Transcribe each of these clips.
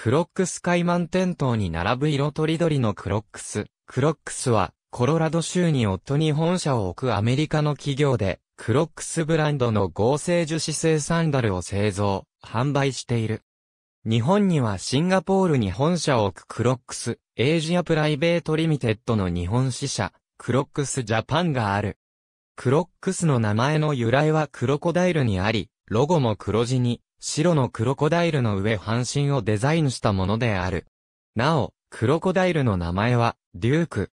クロックス海満点灯に並ぶ色とりどりのクロックス。クロックスは、コロラド州に夫に本社を置くアメリカの企業で、クロックスブランドの合成樹脂製サンダルを製造、販売している。日本にはシンガポールに本社を置くクロックス、エイジアプライベートリミテッドの日本支社、クロックスジャパンがある。クロックスの名前の由来はクロコダイルにあり、ロゴも黒地に、白のクロコダイルの上半身をデザインしたものである。なお、クロコダイルの名前は、デューク。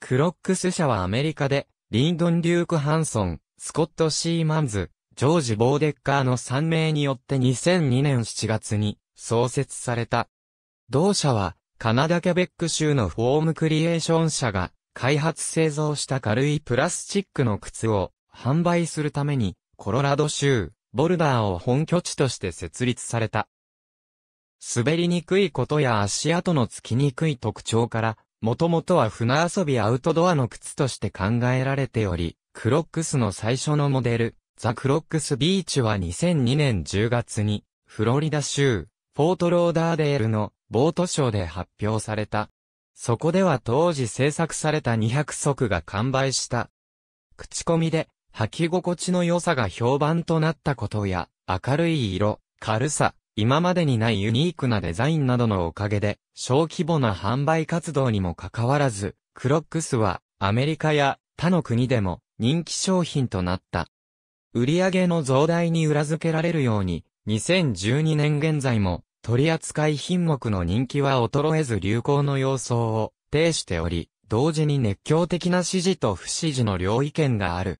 クロックス社はアメリカで、リンドン・デューク・ハンソン、スコット・シーマンズ、ジョージ・ボーデッカーの3名によって2002年7月に創設された。同社は、カナダ・キャベック州のフォームクリエーション社が開発製造した軽いプラスチックの靴を販売するためにコロラド州、ボルダーを本拠地として設立された。滑りにくいことや足跡のつきにくい特徴から、もともとは船遊びアウトドアの靴として考えられており、クロックスの最初のモデル、ザ・クロックス・ビーチは2002年10月に、フロリダ州、フォートローダーデールのボートショーで発表された。そこでは当時制作された200足が完売した。口コミで履き心地の良さが評判となったことや、明るい色、軽さ、今までにないユニークなデザインなどのおかげで、小規模な販売活動にもかかわらず、クロックスはアメリカや他の国でも人気商品となった。売上の増大に裏付けられるように、2012年現在も取扱品目の人気は衰えず流行の様相を呈しており、同時に熱狂的な支持と不支持の両意見がある。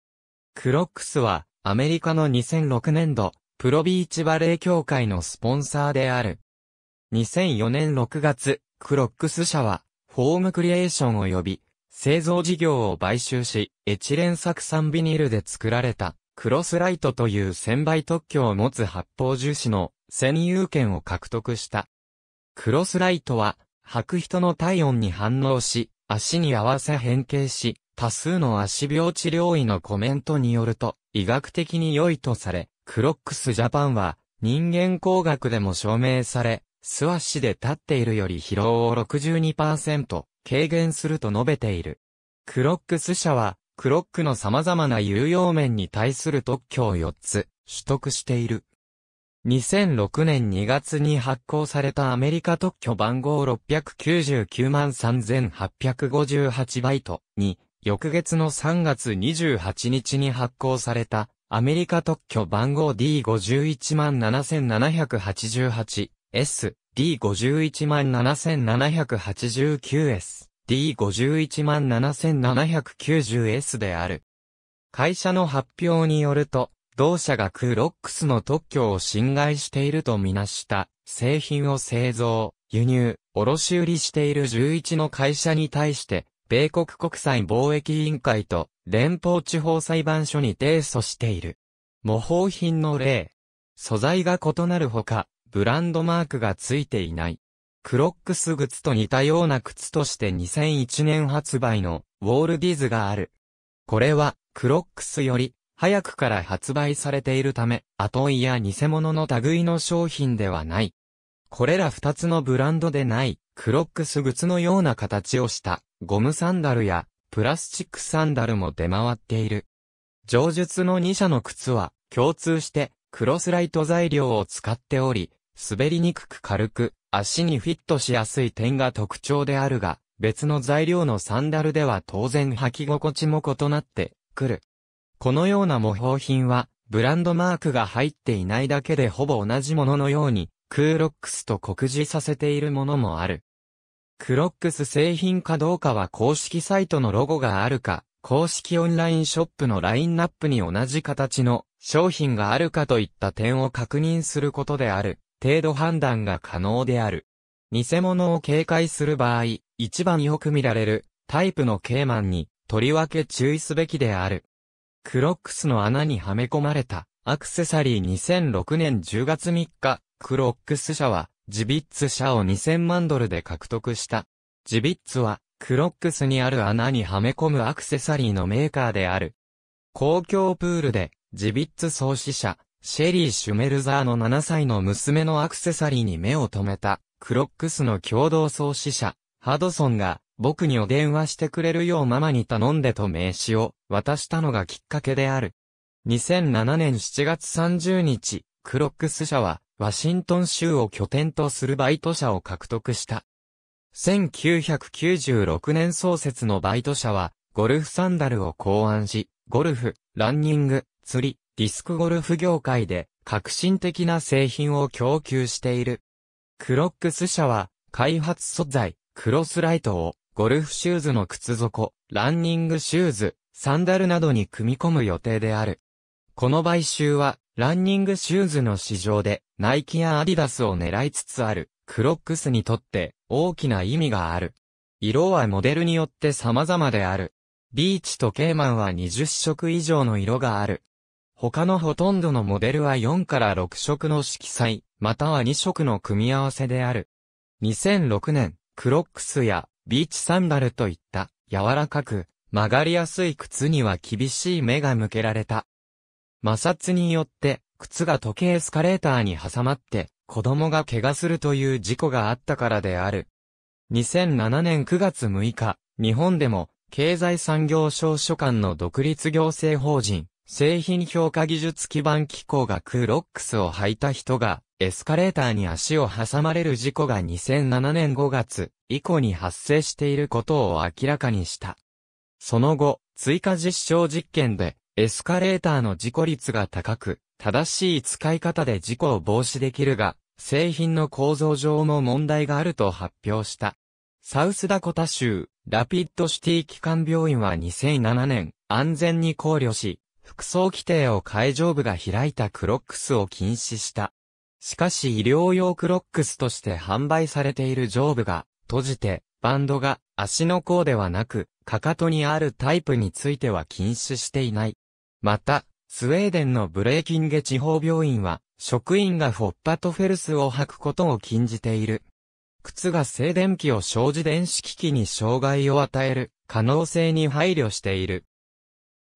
クロックスは、アメリカの2006年度、プロビーチバレー協会のスポンサーである。2004年6月、クロックス社は、ホームクリエーション及び、製造事業を買収し、エチレン酢酸ビニールで作られた、クロスライトという1000倍特許を持つ発泡樹脂の占有権を獲得した。クロスライトは、履く人の体温に反応し、足に合わせ変形し、多数の足病治療医のコメントによると、医学的に良いとされ、クロックスジャパンは、人間工学でも証明され、素足で立っているより疲労を62%軽減すると述べている。クロックス社は、クロックの様々な有用面に対する特許を4つ取得している。2006年2月に発行されたアメリカ特許番号699万3858バイトに翌月の3月28日に発行された、アメリカ特許番号 d 5 1 7 7 8 8 s d 5 1 7 7 8 9 s D51779S である。会社の発表によると、同社がクロックスの特許を侵害しているとみなした製品を製造、輸入、卸売している11の会社に対して米国国際貿易委員会と連邦地方裁判所に提訴している。模倣品の例。素材が異なるほか、ブランドマークがついていない。クロックス靴と似たような靴として2001年発売のウォールディズがある。これはクロックスより早くから発売されているため、後いや偽物の類の商品ではない。これら二つのブランドでないクロックス靴のような形をしたゴムサンダルやプラスチックサンダルも出回っている。上述の2社の靴は共通してクロスライト材料を使っており、滑りにくく軽く足にフィットしやすい点が特徴であるが、別の材料のサンダルでは当然履き心地も異なってくる。このような模倣品は、ブランドマークが入っていないだけでほぼ同じもののように、クーロックスと酷似させているものもある。クロックス製品かどうかは公式サイトのロゴがあるか、公式オンラインショップのラインナップに同じ形の商品があるかといった点を確認することである、程度判断が可能である。偽物を警戒する場合、一番よく見られるタイプのケーマンに、とりわけ注意すべきである。クロックスの穴にはめ込まれたアクセサリー2006年10月3日、クロックス社はジビッツ社を2000万ドルで獲得した。ジビッツは、クロックスにある穴にはめ込むアクセサリーのメーカーである。公共プールで、ジビッツ創始者、シェリー・シュメルザーの7歳の娘のアクセサリーに目を留めた、クロックスの共同創始者、ハドソンが、僕にお電話してくれるようママに頼んでと名刺を渡したのがきっかけである。2007年7月30日、クロックス社は、ワシントン州を拠点とするバイト社を獲得した。1996年創設のバイト社は、ゴルフサンダルを考案し、ゴルフ、ランニング、釣り、ディスクゴルフ業界で革新的な製品を供給している。クロックス社は、開発素材、クロスライトを、ゴルフシューズの靴底、ランニングシューズ、サンダルなどに組み込む予定である。この買収は、ランニングシューズの市場で、ナイキやアディダスを狙いつつある、クロックスにとって大きな意味がある。色はモデルによって様々である。ビーチとケイマンは20色以上の色がある。他のほとんどのモデルは4から6色の色彩、または2色の組み合わせである。2006年、クロックスやビーチサンダルといった柔らかく曲がりやすい靴には厳しい目が向けられた。摩擦によって靴が時計エスカレーターに挟まって、子供が怪我するという事故があったからである。2007年9月6日、日本でも、経済産業省所管の独立行政法人、製品評価技術基盤機構がクロックスを履いた人が、エスカレーターに足を挟まれる事故が2007年5月以降に発生していることを明らかにした。その後、追加実証実験で、エスカレーターの事故率が高く、正しい使い方で事故を防止できるが、製品の構造上も問題があると発表した。サウスダコタ州、ラピッドシティ基幹病院は2007年、安全に考慮し、服装規定を会場部が開いたクロックスを禁止した。しかし医療用クロックスとして販売されている上部が閉じて、バンドが足の甲ではなく、かかとにあるタイプについては禁止していない。また、スウェーデンのブレーキンゲ地方病院は、職員がフォッパとフェルスを履くことを禁じている。靴が静電気を生じ電子機器に障害を与える可能性に配慮している。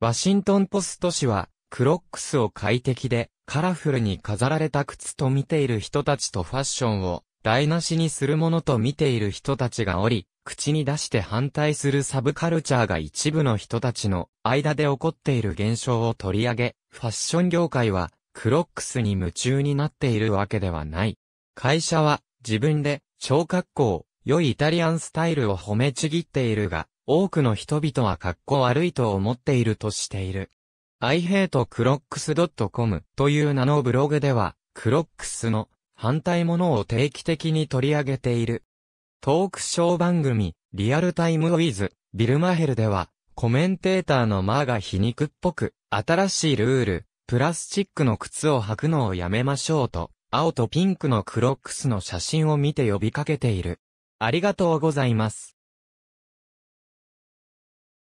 ワシントンポスト紙は、クロックスを快適でカラフルに飾られた靴と見ている人たちとファッションを台無しにするものと見ている人たちがおり、口に出して反対するサブカルチャーが一部の人たちの間で起こっている現象を取り上げ、ファッション業界はクロックスに夢中になっているわけではない。会社は自分で超格好、良いイタリアンスタイルを褒めちぎっているが、多くの人々は格好悪いと思っているとしている。i hate c r o c s c o m という名のブログでは、クロックスの反対ものを定期的に取り上げている。トークショー番組、リアルタイムウィズ、ビルマヘルでは、コメンテーターのマーが皮肉っぽく、新しいルール、プラスチックの靴を履くのをやめましょうと、青とピンクのクロックスの写真を見て呼びかけている。ありがとうございます。